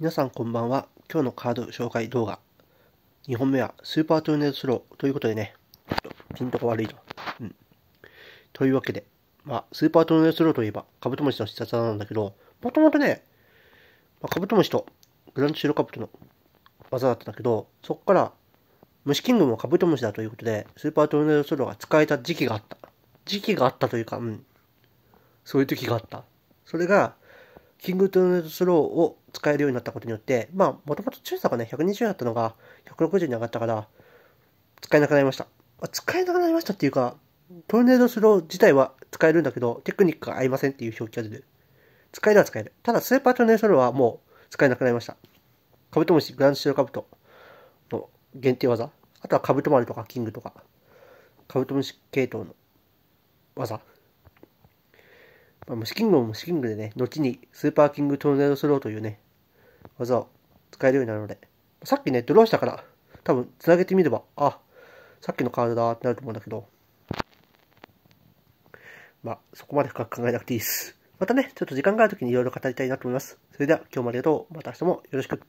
皆さんこんばんは。今日のカード紹介動画。2本目はスーパートルネードスローということでね、ちょっとピントが悪いと。うん。というわけで、まあ、スーパートルネードスローといえばカブトムシの必殺技なんだけど、もともとね、まあ、カブトムシとグランドシロカブトの技だったんだけど、そこから虫キングもカブトムシだということで、スーパートルネードスローが使えた時期があった。時期があったというか、うん。そういう時があった。それが、キングトゥードスローを使えるようになったことによって、まあ、もともと中佐がね、120だったのが160に上がったから、使えなくなりました。あ、使えなくなりましたっていうか、トルネードスロー自体は使えるんだけど、テクニックが合いませんっていう表記が出る。使えるは使える。ただ、スーパートルネードスローはもう使えなくなりました。カブトムシ、グランシロカブトの限定技。あとはカブトマルとかキングとか、カブトムシ系統の技。まあ、虫キングも虫キングでね、後にスーパーキングトルネードスローというね、技を使えるようになるので、さっきね、ドローしたから、多分繋げてみれば、あ、さっきのカードだーってなると思うんだけど、まあ、そこまで深く考えなくていいです。またね、ちょっと時間がある時にいろいろ語りたいなと思います。それでは今日もありがとう。また明日もよろしく。